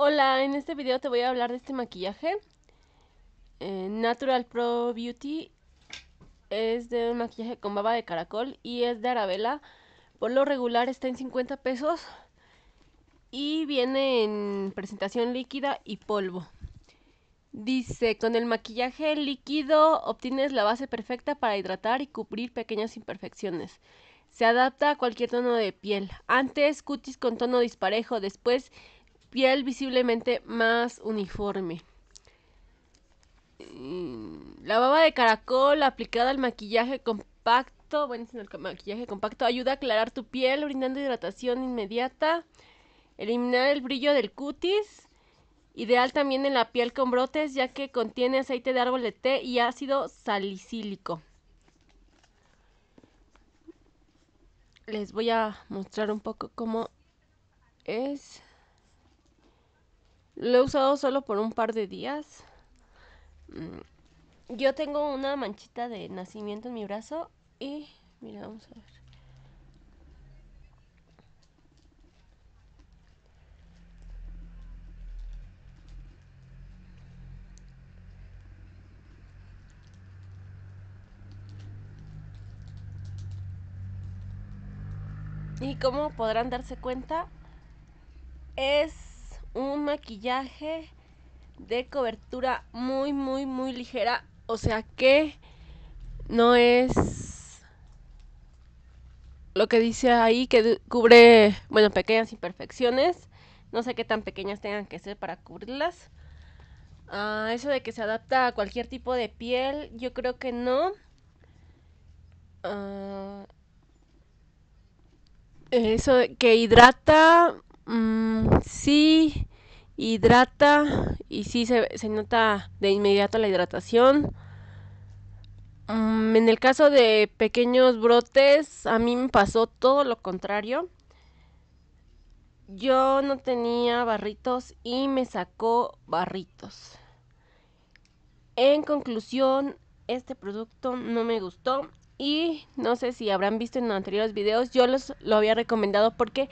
Hola, en este video te voy a hablar de este maquillaje. Eh, Natural Pro Beauty es de un maquillaje con baba de caracol y es de Arabella. Por lo regular está en 50 pesos y viene en presentación líquida y polvo. Dice, con el maquillaje líquido obtienes la base perfecta para hidratar y cubrir pequeñas imperfecciones. Se adapta a cualquier tono de piel. Antes cutis con tono disparejo, después piel visiblemente más uniforme. Mm, la baba de caracol aplicada al maquillaje compacto, bueno, el maquillaje compacto ayuda a aclarar tu piel brindando hidratación inmediata, eliminar el brillo del cutis, ideal también en la piel con brotes ya que contiene aceite de árbol de té y ácido salicílico. Les voy a mostrar un poco cómo es. Lo he usado solo por un par de días. Mm, yo tengo una manchita de nacimiento en mi brazo y... Mira, vamos a ver. Y como podrán darse cuenta, es un maquillaje de cobertura muy, muy, muy ligera. O sea que no es lo que dice ahí que cubre, bueno, pequeñas imperfecciones. No sé qué tan pequeñas tengan que ser para cubrirlas. Ah, eso de que se adapta a cualquier tipo de piel, yo creo que no. Ah, eso de que hidrata, mm, sí hidrata y sí se, nota de inmediato la hidratación. Mm, en el caso de pequeños brotes, a mí me pasó todo lo contrario. Yo no tenía barritos y me sacó barritos. En conclusión, este producto no me gustó y no sé si habrán visto en los anteriores videos, yo los, lo había recomendado porque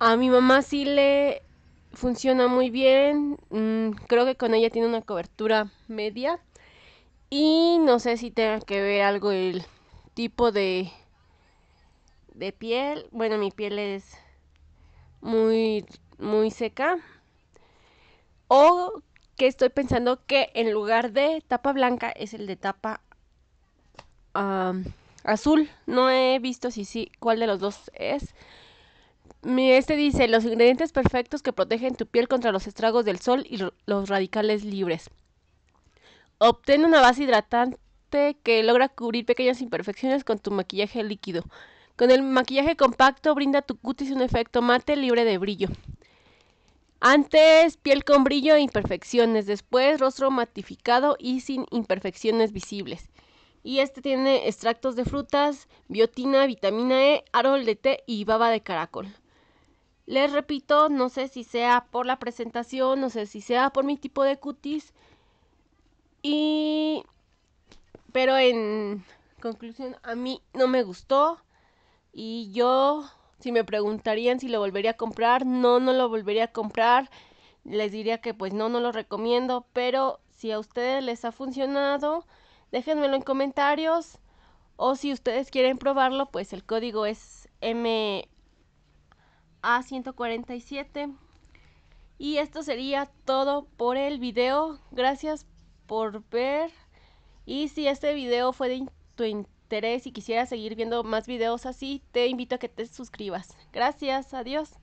a mi mamá sí le funciona muy bien. Mm, creo que con ella tiene una cobertura media. Y no sé si tenga que ver algo el tipo de, de piel. Bueno, mi piel es muy, muy seca. O que estoy pensando que en lugar de tapa blanca es el de tapa azul. No he visto si sí, cuál de los dos es este dice, los ingredientes perfectos que protegen tu piel contra los estragos del sol y los radicales libres. Obtén una base hidratante que logra cubrir pequeñas imperfecciones con tu maquillaje líquido. Con el maquillaje compacto brinda tu cutis un efecto mate libre de brillo. Antes piel con brillo e imperfecciones, después rostro matificado y sin imperfecciones visibles y este tiene extractos de frutas, biotina, vitamina E, árbol de té y baba de caracol. Les repito, no sé si sea por la presentación, no sé si sea por mi tipo de cutis. Y... Pero en conclusión, a mí no me gustó. Y yo, si me preguntarían si lo volvería a comprar, no, no lo volvería a comprar. Les diría que pues no, no lo recomiendo. Pero si a ustedes les ha funcionado, Déjenmelo en comentarios. O si ustedes quieren probarlo, pues el código es MA147. Y esto sería todo por el video. Gracias por ver. Y si este video fue de tu interés y quisieras seguir viendo más videos así, te invito a que te suscribas. Gracias, adiós.